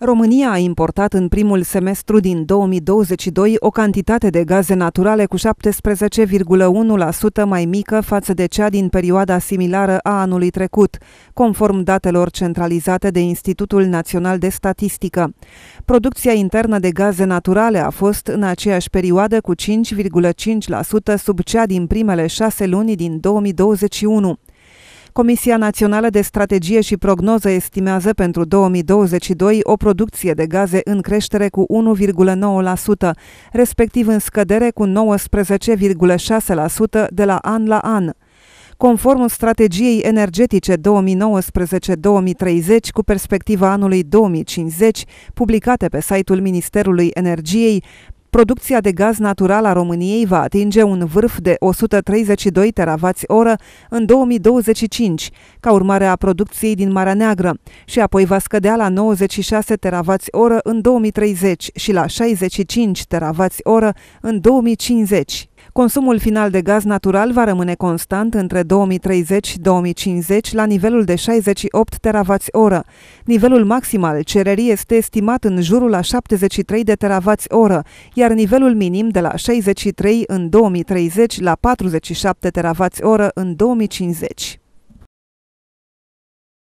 România a importat în primul semestru din 2022 o cantitate de gaze naturale cu 17,1% mai mică față de cea din perioada similară a anului trecut, conform datelor centralizate de Institutul Național de Statistică. Producția internă de gaze naturale a fost în aceeași perioadă cu 5,5% sub cea din primele șase luni din 2021. Comisia Națională de Strategie și Prognoză estimează pentru 2022 o producție de gaze în creștere cu 1,9%, respectiv în scădere cu 19,6% de la an la an conform strategiei energetice 2019-2030 cu perspectiva anului 2050, publicate pe site-ul Ministerului Energiei, producția de gaz natural a României va atinge un vârf de 132 teravați oră în 2025, ca urmare a producției din Marea Neagră, și apoi va scădea la 96 teravați oră în 2030 și la 65 teravați oră în 2050. Consumul final de gaz natural va rămâne constant între 2030 și 2050 la nivelul de 68 teravați oră. Nivelul maxim al cererii este estimat în jurul la 73 de teravați oră, iar nivelul minim de la 63 în 2030 la 47 teravați oră în 2050.